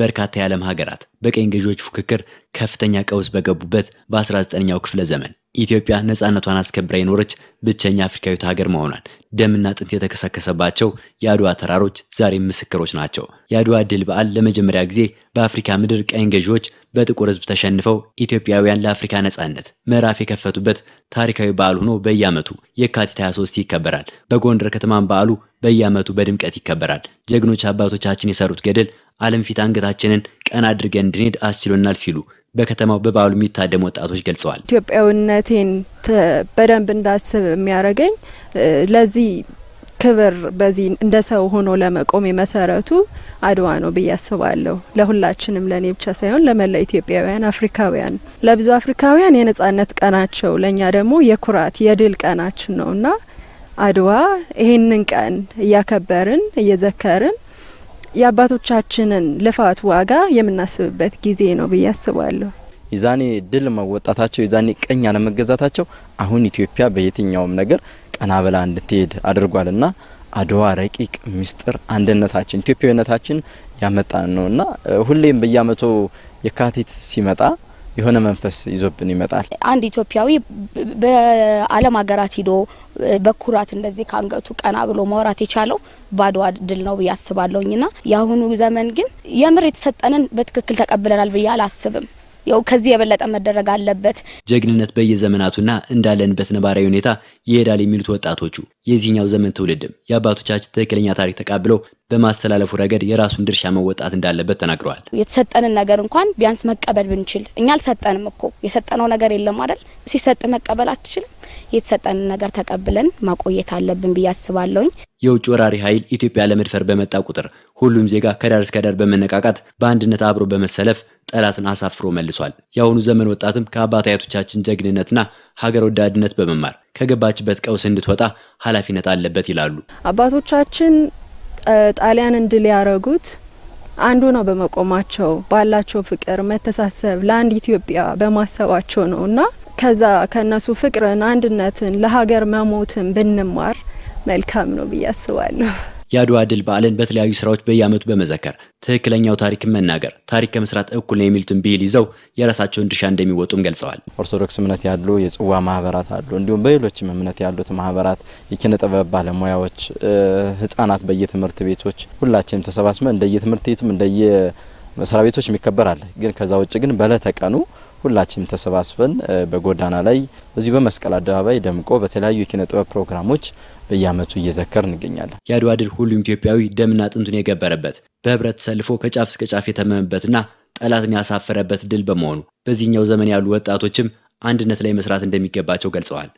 በርካታ የዓለም ሀገራት በቀኝ ገዢዎች ፉክክር ከፍተኛ ቀውስ በገቡበት በ19ኛው ክፍለ ዘመን ኢትዮጵያ ነፃነቷን አስከብራ የኖረች ብቸኛ አፍሪካዊት ሀገር መሆኗን ደምና አጥንት የተከሰከሰባቸው የአድዋ ተራሮች ዛሬም ምስክሮች ናቸው። የአድዋ ድል በዓል ለመጀመሪያ ጊዜ በአፍሪካ ምድር ቀኝ ገዢዎች በጥቁር ሕዝብ ተሸንፈው ኢትዮጵያውያን ለአፍሪካ ነፃነት ምዕራፍ የከፈቱበት ታሪካዊ በዓል ሆኖ በየዓመቱ የካቲት 23 ይከበራል። በጎንደር ከተማም በዓሉ በየዓመቱ በድምቀት ይከበራል። ጀግኖች አባቶቻችን የሰሩት ገድል ዓለም ፊት አንገታችንን ቀና አድርገን እንድንሄድ አስችሎናል ሲሉ በከተማው በበዓሉ የሚታደሙ ወጣቶች ገልጸዋል። ኢትዮጵያዊነቴን በደንብ እንዳስብ የሚያደርገኝ ለዚህ ክብር በዚህ እንደ ሰው ሆኖ ለመቆም የመሰረቱ አድዋ ነው ብዬ አስባለሁ። ለሁላችንም ለእኔ ብቻ ሳይሆን ለመላ ኢትዮጵያውያን፣ አፍሪካውያን ለብዙ አፍሪካውያን የነጻነት ቀናቸው፣ ለእኛ ደግሞ የኩራት የድል ቀናችን ነውና አድዋ ይህንን ቀን እያከበርን እየዘከርን የአባቶቻችንን ልፋት ዋጋ የምናስብበት ጊዜ ነው ብዬ አስባለሁ። የዛኔ ድል መወጣታቸው፣ የዛኔ ቀኝ አለመገዛታቸው አሁን ኢትዮጵያ በየትኛውም ነገር ቀና ብላ እንድትሄድ አድርጓልና አድዋ ረቂቅ ምስጢር አንድነታችን ኢትዮጵያዊነታችን ያመጣን ነውና ሁሌም በየአመቱ የካቲት ሲመጣ የሆነ መንፈስ ይዞብን ይመጣል። አንድ ኢትዮጵያዊ በዓለም ሀገራት ሂዶ በኩራት እንደዚህ ከአንገቱ ቀና ብሎ ማውራት የቻለው ባድዋ ድል ነው ብዬ አስባለሁኝና የአሁኑ ዘመን ግን የምር የተሰጠንን በትክክል ተቀብለናል ብዬ አላስብም። ያው ከዚህ የበለጠ መደረግ አለበት። ጀግንነት በየዘመናቱና እንዳለንበት ነባራዊ ሁኔታ ይሄዳል የሚሉት ወጣቶቹ የዚህኛው ዘመን ትውልድም የአባቶቻችን ትክክለኛ ታሪክ ተቃብለው በማስተላለፉ ረገድ የራሱን ድርሻ መወጣት እንዳለበት ተናግረዋል። የተሰጠንን ነገር እንኳን ቢያንስ መቀበል ብንችል፣ እኛ አልሰጠንም እኮ የሰጠነው ነገር የለም አይደል? ሲሰጥ መቀበል አትችልም የተሰጠን ነገር ተቀብለን ማቆየት አለብን ብዬ አስባለሁኝ። የውጭ ወራሪ ኃይል ኢትዮጵያ ለመድፈር በመጣ ቁጥር ሁሉም ዜጋ ከዳር እስከ ዳር በመነቃቃት በአንድነት አብሮ በመሰለፍ ጠላትን አሳፍሮ መልሷል። የአሁኑ ዘመን ወጣትም ከአባት አያቶቻችን ጀግንነትና ሀገር ወዳድነት በመማር ከገባችበት ቀውስ እንድትወጣ ኃላፊነት አለበት ይላሉ። አባቶቻችን ጣሊያን እንድል ያረጉት አንዱ ነው በመቆማቸው ባላቸው ፍቅር፣ መተሳሰብ ለአንድ ኢትዮጵያ በማሰባቸው ነው እና ከዛ ከእነሱ ፍቅርን፣ አንድነትን፣ ለሀገር መሞትን ብንማር መልካም ነው ብዬ አስባለሁ። የአድዋ ድል በዓልን በተለያዩ ስራዎች በየዓመቱ በመዘከር ትክክለኛው ታሪክ መናገር ታሪክ ከመስራት እኩል ነው የሚሉትን ብሂል ይዘው የራሳቸውን ድርሻ እንደሚወጡም ገልጸዋል። ኦርቶዶክስ እምነት ያሉ የጽዋ ማህበራት አሉ። እንዲሁም በሌሎችም እምነት ያሉት ማህበራት፣ የኪነ ጥበብ ባለሙያዎች፣ ህጻናት በየትምህርት ቤቶች ሁላችንም ተሰባስበን እንደየትምህርት ቤቱም እንደየ መስሪያ ቤቶች የሚከበር አለ። ግን ከዛ ውጭ ግን በለተቀኑ ሁላችንም ተሰባስበን በጎዳና ላይ እዚሁ በመስቀል አደባባይ ደምቆ በተለያዩ የኪነ ጥበብ ፕሮግራሞች በየዓመቱ እየዘከር እንገኛለን። የአድዋ ድል ሁሉም ኢትዮጵያዊ ደምና አጥንቱን የገበረበት በህብረት ሰልፎ ከጫፍ እስከ ጫፍ የተመመበትና ጠላትን ያሳፈረበት ድል በመሆኑ በዚህኛው ዘመን ያሉ ወጣቶችም አንድነት ላይ መስራት እንደሚገባቸው ገልጸዋል።